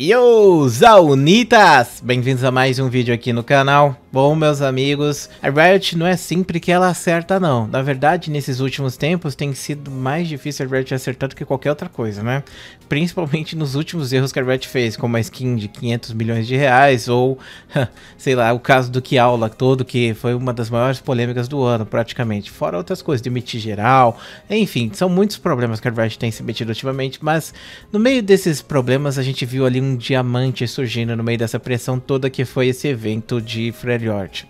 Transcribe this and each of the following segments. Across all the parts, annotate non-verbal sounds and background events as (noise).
Yo, Zaunitas! Bem-vindos a mais um vídeo aqui no canal. Bom, meus amigos, a Riot não é sempre que ela acerta, não. Na verdade, nesses últimos tempos, tem sido mais difícil a Riot acertar do que qualquer outra coisa, né? principalmente nos últimos erros que a Riot fez, como a skin de 500 milhões de reais, ou, (laughs) sei lá, o caso do que aula todo, que foi uma das maiores polêmicas do ano, praticamente. Fora outras coisas, demitir geral, enfim, são muitos problemas que a Riot tem se metido ultimamente, mas no meio desses problemas a gente viu ali um diamante surgindo no meio dessa pressão toda que foi esse evento de Freljord.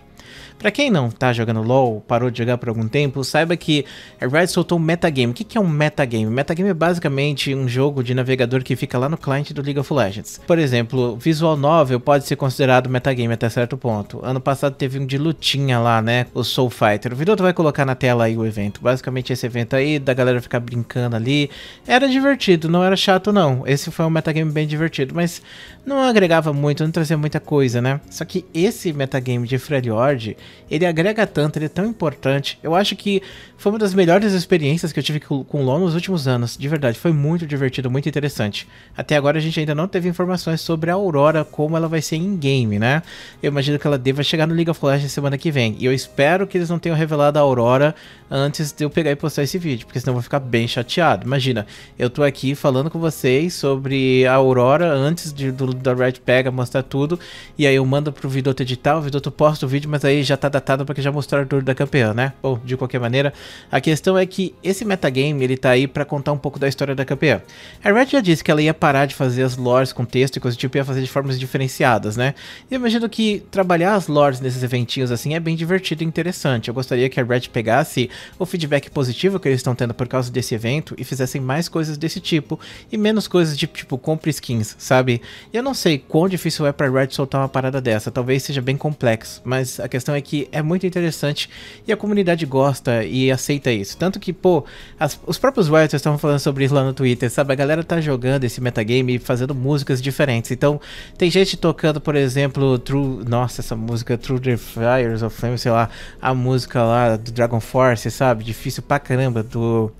Para quem não tá jogando LoL, parou de jogar por algum tempo, saiba que a Riot soltou um metagame. O que, que é um metagame? Metagame é basicamente um jogo de navegador que fica lá no cliente do League of Legends. Por exemplo, Visual Novel pode ser considerado metagame até certo ponto. Ano passado teve um de lutinha lá, né? O Soul Fighter. O Vidoto vai colocar na tela aí o evento. Basicamente esse evento aí, da galera ficar brincando ali. Era divertido, não era chato não. Esse foi um metagame bem divertido, mas não agregava muito, não trazia muita coisa, né? Só que esse metagame de Freljord ele agrega tanto, ele é tão importante. Eu acho que foi uma das melhores experiências que eu tive com o LoL nos últimos anos. De verdade, foi muito divertido, muito interessante. Até agora a gente ainda não teve informações sobre a Aurora, como ela vai ser em game, né? Eu imagino que ela deva chegar no League of Legends semana que vem. E eu espero que eles não tenham revelado a Aurora antes de eu pegar e postar esse vídeo, porque senão eu vou ficar bem chateado. Imagina, eu tô aqui falando com vocês sobre a Aurora antes de, do, da Red Pega mostrar tudo, e aí eu mando pro Vidoto editar, o Vidoto posta o vídeo, mas aí já tá datado porque já mostrou a dor da campeã, né? Bom, de qualquer maneira, a questão é que esse metagame, ele tá aí para contar um pouco da história da campeã. A Red já disse que ela ia parar de fazer as lores com texto e coisa tipo, ia fazer de formas diferenciadas, né? E eu imagino que trabalhar as lores nesses eventinhos assim é bem divertido e interessante. Eu gostaria que a Red pegasse o feedback positivo que eles estão tendo por causa desse evento e fizessem mais coisas desse tipo e menos coisas de tipo compre skins, sabe? Eu não sei quão difícil é pra Red soltar uma parada dessa, talvez seja bem complexo, mas a questão é que que é muito interessante e a comunidade gosta e aceita isso. Tanto que, pô, as, os próprios Rioters estão falando sobre isso lá no Twitter, sabe? A galera tá jogando esse metagame e fazendo músicas diferentes. Então, tem gente tocando, por exemplo, True. Nossa, essa música, True the Fires of Flame, sei lá, a música lá do Dragon Force, sabe? Difícil pra caramba, do.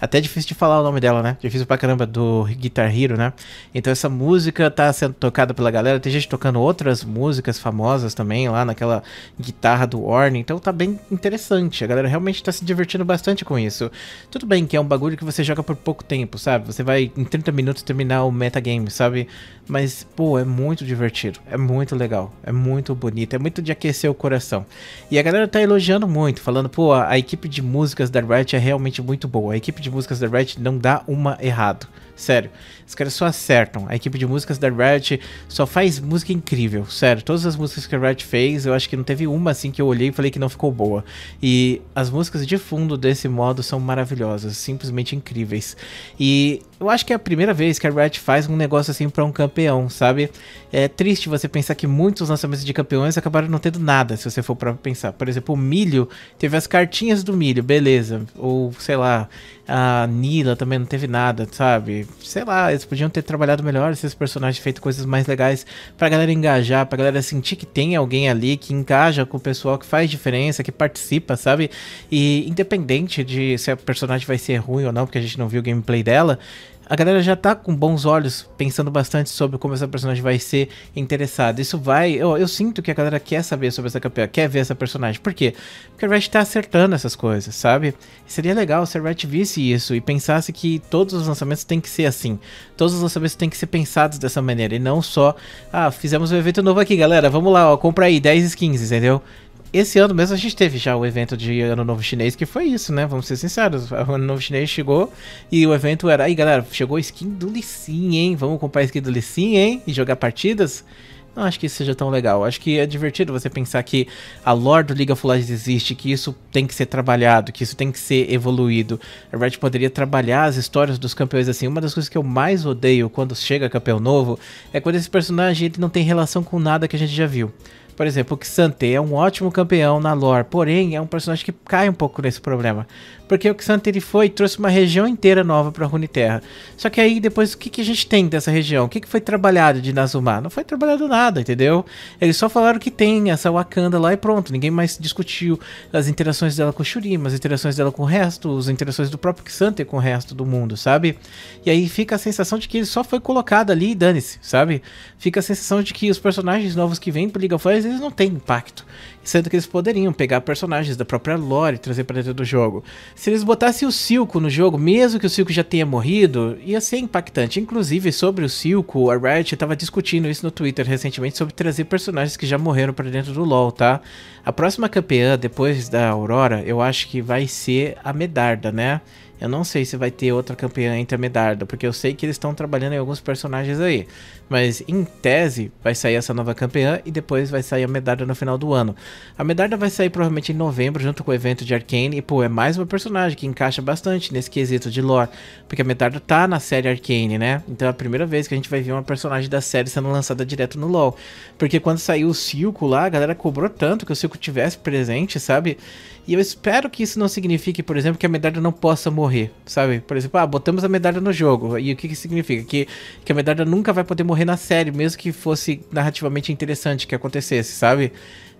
Até é difícil de falar o nome dela, né? Difícil pra caramba, do Guitar Hero, né? Então essa música tá sendo tocada pela galera. Tem gente tocando outras músicas famosas também lá naquela guitarra do Warner. Então tá bem interessante. A galera realmente tá se divertindo bastante com isso. Tudo bem que é um bagulho que você joga por pouco tempo, sabe? Você vai em 30 minutos terminar o metagame, sabe? Mas, pô, é muito divertido. É muito legal. É muito bonito. É muito de aquecer o coração. E a galera tá elogiando muito, falando, pô, a, a equipe de músicas da Riot é realmente muito boa. A equipe de de músicas da Red não dá uma errado. Sério. Os caras só acertam. A equipe de músicas da Riot só faz música incrível. Sério. Todas as músicas que a Riot fez, eu acho que não teve uma assim que eu olhei e falei que não ficou boa. E as músicas de fundo desse modo são maravilhosas. Simplesmente incríveis. E eu acho que é a primeira vez que a Riot faz um negócio assim para um campeão, sabe? É triste você pensar que muitos lançamentos de campeões acabaram não tendo nada, se você for para pensar. Por exemplo, o Milho teve as cartinhas do Milho, beleza. Ou sei lá, a Nila também não teve nada, sabe? sei lá, eles podiam ter trabalhado melhor esses personagens, feito coisas mais legais pra galera engajar, pra galera sentir que tem alguém ali que engaja com o pessoal, que faz diferença, que participa, sabe? E independente de se a personagem vai ser ruim ou não, porque a gente não viu o gameplay dela, a galera já tá com bons olhos, pensando bastante sobre como essa personagem vai ser interessada. Isso vai. Eu, eu, sinto que a galera quer saber sobre essa campeã, quer ver essa personagem. Por quê? Porque a Riot tá acertando essas coisas, sabe? seria legal se a Red visse isso e pensasse que todos os lançamentos têm que ser assim. Todos os lançamentos têm que ser pensados dessa maneira. E não só, ah, fizemos um evento novo aqui, galera. Vamos lá, ó, compra aí 10 skins, entendeu? esse ano mesmo a gente teve já o evento de Ano Novo Chinês, que foi isso, né? Vamos ser sinceros. O Ano Novo Chinês chegou e o evento era. Aí, galera, chegou skin do Licin, hein? Vamos comprar skin do Licin, hein? E jogar partidas? Não acho que isso seja tão legal. Acho que é divertido você pensar que a lore do League of Legends existe, que isso tem que ser trabalhado, que isso tem que ser evoluído. A Red poderia trabalhar as histórias dos campeões assim. Uma das coisas que eu mais odeio quando chega campeão novo é quando esse personagem ele não tem relação com nada que a gente já viu. Por exemplo, o Xante é um ótimo campeão na lore, porém é um personagem que cai um pouco nesse problema porque o Xanter ele foi e trouxe uma região inteira nova para Runeterra. Só que aí depois o que, que a gente tem dessa região? O que, que foi trabalhado de Nazumá? Não foi trabalhado nada, entendeu? Eles só falaram que tem essa Wakanda lá e pronto, ninguém mais discutiu as interações dela com Shurima, as interações dela com o resto, as interações do próprio Xanter com o resto do mundo, sabe? E aí fica a sensação de que ele só foi colocado ali e dane-se, sabe? Fica a sensação de que os personagens novos que vêm pro League of Legends eles não têm impacto, sendo que eles poderiam pegar personagens da própria lore e trazer para dentro do jogo. Se eles botassem o Silco no jogo, mesmo que o Silco já tenha morrido, ia ser impactante. Inclusive, sobre o Silco, a Riot estava discutindo isso no Twitter recentemente sobre trazer personagens que já morreram para dentro do LoL, tá? A próxima campeã, depois da Aurora, eu acho que vai ser a Medarda, né? Eu não sei se vai ter outra campeã entre a Medarda, porque eu sei que eles estão trabalhando em alguns personagens aí. Mas em tese, vai sair essa nova campeã e depois vai sair a medalha no final do ano. A medalha vai sair provavelmente em novembro, junto com o evento de Arcane. E pô, é mais uma personagem que encaixa bastante nesse quesito de lore. Porque a medalha tá na série Arcane, né? Então é a primeira vez que a gente vai ver uma personagem da série sendo lançada direto no LoL. Porque quando saiu o Silco lá, a galera cobrou tanto que o Silco tivesse presente, sabe? E eu espero que isso não signifique, por exemplo, que a medalha não possa morrer, sabe? Por exemplo, ah, botamos a medalha no jogo. E o que, que significa? Que, que a medalha nunca vai poder morrer morrer na série, mesmo que fosse narrativamente interessante que acontecesse, sabe?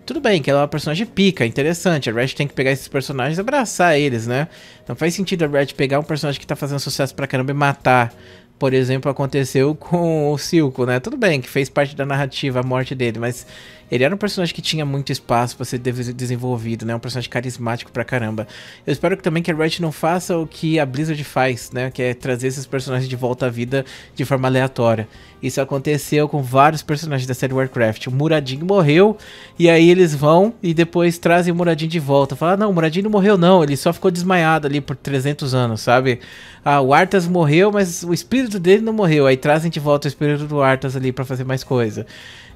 Tudo bem que ela é uma personagem pica, interessante. A Red tem que pegar esses personagens e abraçar eles, né? Não faz sentido a Red pegar um personagem que tá fazendo sucesso pra caramba e matar por exemplo, aconteceu com o Silco, né? Tudo bem que fez parte da narrativa a morte dele, mas ele era um personagem que tinha muito espaço para ser desenvolvido, né? Um personagem carismático pra caramba. Eu espero que também que a Riot não faça o que a Blizzard faz, né? Que é trazer esses personagens de volta à vida de forma aleatória. Isso aconteceu com vários personagens da série Warcraft. O Muradinho morreu, e aí eles vão e depois trazem o Muradinho de volta. Fala, ah, não, o Muradinho não morreu não, ele só ficou desmaiado ali por 300 anos, sabe? Ah, o Arthas morreu, mas o espírito espírito dele não morreu, aí trazem de volta o espírito do Arthas ali para fazer mais coisa.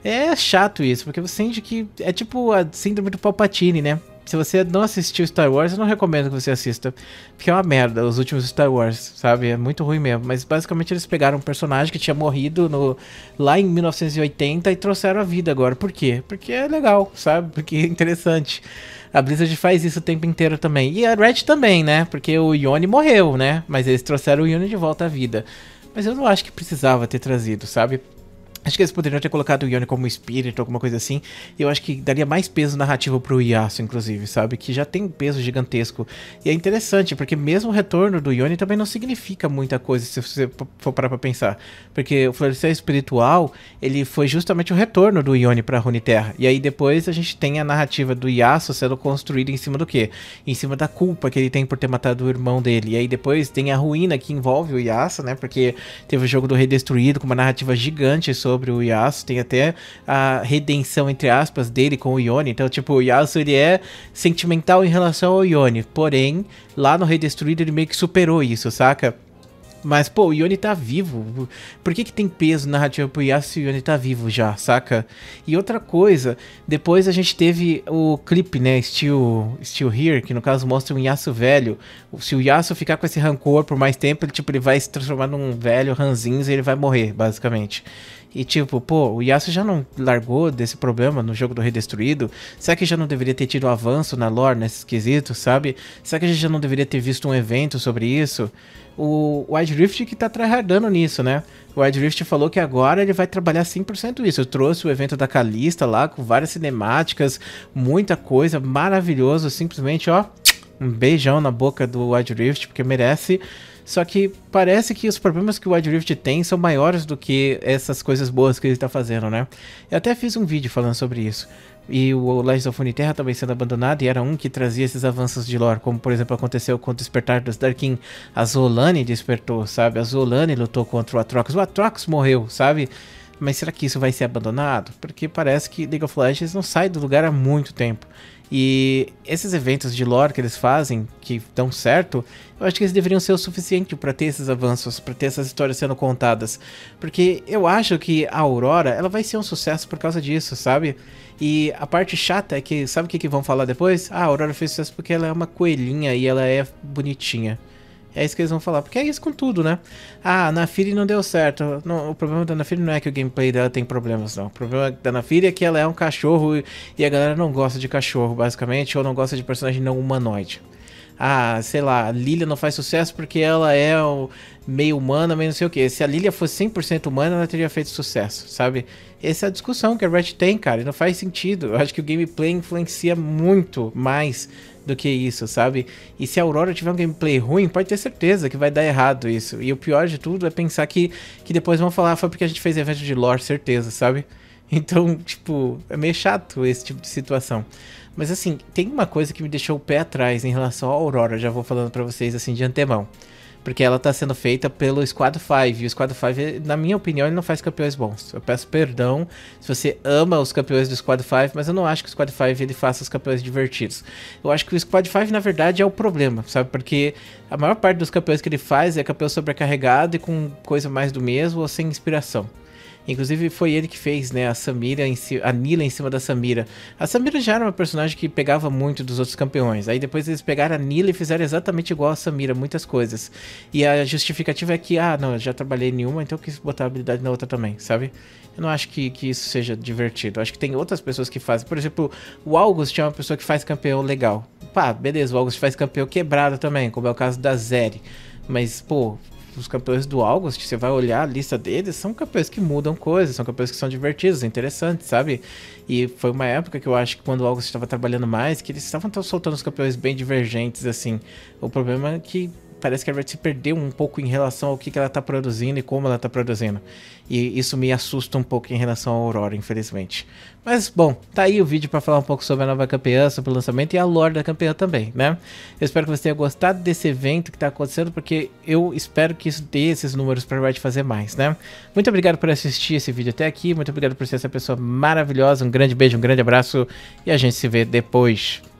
É chato isso, porque você sente que é tipo a síndrome do Palpatine, né? Se você não assistiu Star Wars, eu não recomendo que você assista, porque é uma merda, os últimos Star Wars, sabe? É muito ruim mesmo, mas basicamente eles pegaram um personagem que tinha morrido no lá em 1980 e trouxeram a vida agora. Por quê? Porque é legal, sabe? Porque é interessante. A Blizzard faz isso o tempo inteiro também. E a Red também, né? Porque o Yoni morreu, né? Mas eles trouxeram o Yoni de volta à vida. Mas eu não acho que precisava ter trazido, sabe? Acho que eles poderiam ter colocado o Yone como espírito, alguma coisa assim. Eu acho que daria mais peso narrativo pro Yasuo, inclusive, sabe? Que já tem um peso gigantesco. E é interessante, porque mesmo o retorno do Yone também não significa muita coisa, se você for parar pra pensar. Porque o Florescer Espiritual, ele foi justamente o retorno do Yone pra Terra. E aí depois a gente tem a narrativa do Yasuo sendo construída em cima do quê? Em cima da culpa que ele tem por ter matado o irmão dele. E aí depois tem a ruína que envolve o Yasuo, né? Porque teve o jogo do Rei Destruído, com uma narrativa gigante sobre sobre o Yasuo, tem até a redenção, entre aspas, dele com o Yoni Então, tipo, o Yasuo ele é sentimental em relação ao Yoni porém, lá no Redestruído ele meio que superou isso, saca? Mas, pô, o Yone tá vivo. Por que, que tem peso narrativo pro Yasuo se o Yone tá vivo já, saca? E outra coisa, depois a gente teve o clipe, né? Still, Still Here, que no caso mostra um Yasuo velho. Se o Yasuo ficar com esse rancor por mais tempo, ele, tipo, ele vai se transformar num velho ranzinza e ele vai morrer, basicamente. E tipo, pô, o Yasuo já não largou desse problema no jogo do Redestruído? Será que já não deveria ter tido avanço na lore nesse quesito, sabe? Será que a gente já não deveria ter visto um evento sobre isso? O Wide Rift que tá tryhardando nisso, né? O Wide Rift falou que agora ele vai trabalhar 100% isso. Eu trouxe o evento da Calista lá com várias cinemáticas, muita coisa, maravilhoso, simplesmente, ó, um beijão na boca do Wide Rift, porque merece só que parece que os problemas que o Wide Rift tem são maiores do que essas coisas boas que ele está fazendo, né? Eu até fiz um vídeo falando sobre isso. E o Legends of Terra também sendo abandonado, e era um que trazia esses avanços de lore, como por exemplo aconteceu com o despertar dos Darkin. A Zolani despertou, sabe? A Zolani lutou contra o Atrox. O Atrox morreu, sabe? Mas será que isso vai ser abandonado? Porque parece que League of Legends não sai do lugar há muito tempo. E esses eventos de lore que eles fazem, que dão certo, eu acho que eles deveriam ser o suficiente para ter esses avanços, para ter essas histórias sendo contadas. Porque eu acho que a Aurora, ela vai ser um sucesso por causa disso, sabe? E a parte chata é que, sabe o que, que vão falar depois? Ah, a Aurora fez sucesso porque ela é uma coelhinha e ela é bonitinha. É isso que eles vão falar, porque é isso com tudo, né? Ah, a Nafiri não deu certo. Não, o problema da Nafiri não é que o gameplay dela tem problemas, não. O problema da Nafiri é que ela é um cachorro e a galera não gosta de cachorro, basicamente, ou não gosta de personagem não humanoide ah, sei lá, a Lilia não faz sucesso porque ela é meio humana, meio não sei o que. Se a Lilia fosse 100% humana, ela teria feito sucesso, sabe? Essa é a discussão que a Riot tem, cara, e não faz sentido. Eu acho que o gameplay influencia muito mais do que isso, sabe? E se a Aurora tiver um gameplay ruim, pode ter certeza que vai dar errado isso. E o pior de tudo é pensar que, que depois vão falar, foi porque a gente fez evento de lore, certeza, sabe? (laughs) Então, tipo, é meio chato esse tipo de situação. Mas assim, tem uma coisa que me deixou o pé atrás em relação à Aurora, já vou falando para vocês assim de antemão. Porque ela tá sendo feita pelo Squad 5. E o Squad 5, na minha opinião, ele não faz campeões bons. Eu peço perdão se você ama os campeões do Squad 5, mas eu não acho que o Squad 5 ele faça os campeões divertidos. Eu acho que o Squad 5, na verdade, é o problema, sabe? Porque a maior parte dos campeões que ele faz é campeão sobrecarregado e com coisa mais do mesmo ou sem inspiração. Inclusive foi ele que fez, né, a Samira em si, a Nila em cima da Samira. A Samira já era uma personagem que pegava muito dos outros campeões. Aí depois eles pegaram a Nila e fizeram exatamente igual a Samira, muitas coisas. E a justificativa é que, ah, não, eu já trabalhei em uma, então eu quis botar a habilidade na outra também, sabe? Eu não acho que, que isso seja divertido. Eu acho que tem outras pessoas que fazem. Por exemplo, o August é uma pessoa que faz campeão legal. Pá, beleza, o August faz campeão quebrado também, como é o caso da Zeri. Mas, pô, os campeões do August, você vai olhar a lista deles, são campeões que mudam coisas, são campeões que são divertidos, é interessantes, sabe? E foi uma época que eu acho que quando o August estava trabalhando mais, que eles estavam soltando os campeões bem divergentes, assim. O problema é que parece que a Red se perdeu um pouco em relação ao que, que ela está produzindo e como ela está produzindo. E isso me assusta um pouco em relação à Aurora, infelizmente. Mas bom, tá aí o vídeo para falar um pouco sobre a nova campeã, sobre o lançamento e a lore da campeã também, né? Eu espero que você tenha gostado desse evento que tá acontecendo, porque eu espero que isso dê esses números para Riot fazer mais, né? Muito obrigado por assistir esse vídeo até aqui, muito obrigado por ser essa pessoa maravilhosa, um grande beijo, um grande abraço e a gente se vê depois.